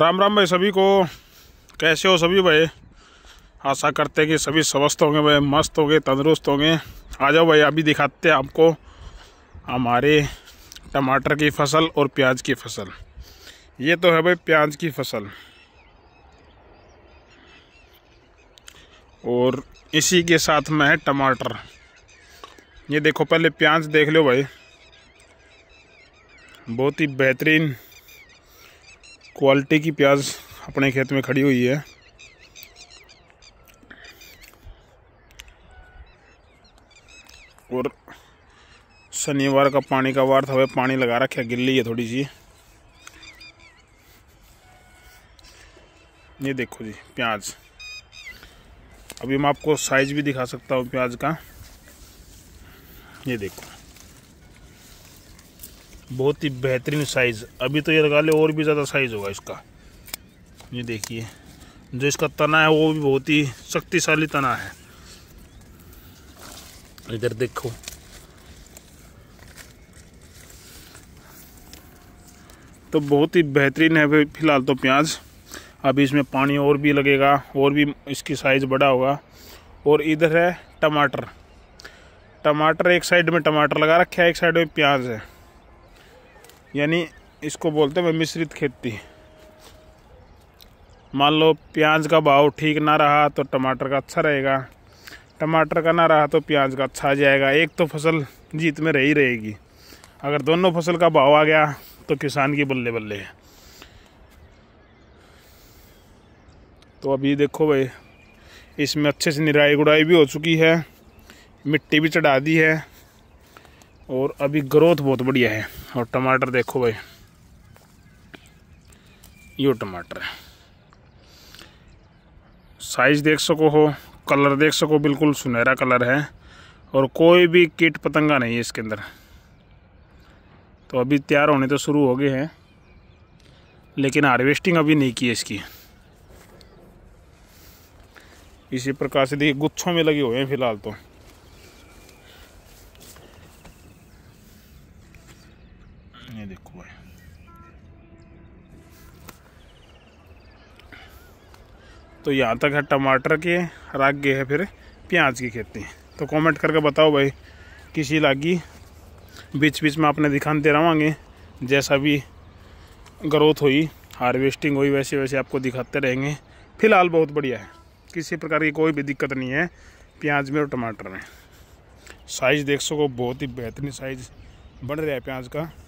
राम राम भाई सभी को कैसे हो सभी भाई आशा करते हैं कि सभी स्वस्थ होंगे भाई मस्त होंगे तंदुरुस्त होंगे आ जाओ भाई अभी दिखाते हैं आपको हमारे टमाटर की फसल और प्याज की फसल ये तो है भाई प्याज की फसल और इसी के साथ में है टमाटर ये देखो पहले प्याज देख लो भाई बहुत ही बेहतरीन क्वालिटी की प्याज अपने खेत में खड़ी हुई है और शनिवार का पानी का वार था वह पानी लगा रखा गिल्ली है थोड़ी सी ये देखो जी प्याज अभी मैं आपको साइज भी दिखा सकता हूँ प्याज का ये देखो बहुत ही बेहतरीन साइज़ अभी तो ये लगा ले और भी ज़्यादा साइज़ होगा इसका ये देखिए जो इसका तना है वो भी बहुत ही शक्तिशाली तना है इधर देखो तो बहुत ही बेहतरीन है फिलहाल तो प्याज अभी इसमें पानी और भी लगेगा और भी इसकी साइज़ बड़ा होगा और इधर है टमाटर टमाटर एक साइड में टमाटर लगा रखे है एक साइड में प्याज है यानी इसको बोलते हैं मिश्रित खेती मान लो प्याज का भाव ठीक ना रहा तो टमाटर का अच्छा रहेगा टमाटर का ना रहा तो प्याज का अच्छा आ जाएगा एक तो फसल जीत में रही रहेगी अगर दोनों फसल का भाव आ गया तो किसान की बल्ले बल्ले है तो अभी देखो भाई इसमें अच्छे से निराई गुड़ाई भी हो चुकी है मिट्टी भी चढ़ा दी है और अभी ग्रोथ बहुत बढ़िया है और टमाटर देखो भाई यो टमाटर है साइज देख सको हो कलर देख सको बिल्कुल सुनहरा कलर है और कोई भी कीट पतंगा नहीं है इसके अंदर तो अभी तैयार होने तो शुरू हो गए हैं लेकिन हार्वेस्टिंग अभी नहीं की है इसकी इसी प्रकार से देखिए गुच्छों में लगे हुए हैं फिलहाल तो देखो भाई तो यहाँ तक है टमाटर के राग गए है फिर प्याज की खेती तो कमेंट करके बताओ भाई किसी लागी बीच बीच में आपने दिखाते रहेंगे जैसा भी ग्रोथ हुई हार्वेस्टिंग हुई वैसे वैसे आपको दिखाते रहेंगे फिलहाल बहुत बढ़िया है किसी प्रकार की कोई भी दिक्कत नहीं है प्याज में और टमाटर में साइज़ देख सको बहुत ही बेहतरीन साइज़ बढ़ रहा है प्याज का